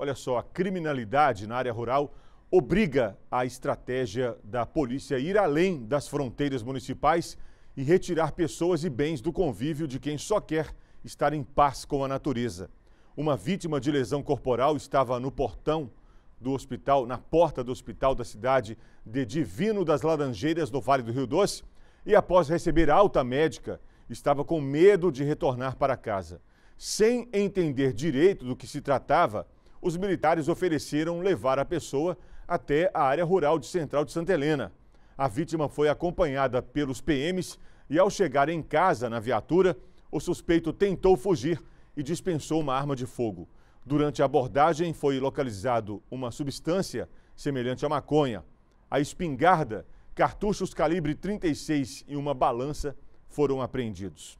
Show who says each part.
Speaker 1: Olha só, a criminalidade na área rural obriga a estratégia da polícia a ir além das fronteiras municipais e retirar pessoas e bens do convívio de quem só quer estar em paz com a natureza. Uma vítima de lesão corporal estava no portão do hospital, na porta do hospital da cidade de Divino das Laranjeiras, no Vale do Rio Doce, e após receber alta médica, estava com medo de retornar para casa. Sem entender direito do que se tratava, os militares ofereceram levar a pessoa até a área rural de Central de Santa Helena. A vítima foi acompanhada pelos PMs e, ao chegar em casa na viatura, o suspeito tentou fugir e dispensou uma arma de fogo. Durante a abordagem, foi localizado uma substância semelhante à maconha. A espingarda, cartuchos calibre 36 e uma balança foram apreendidos.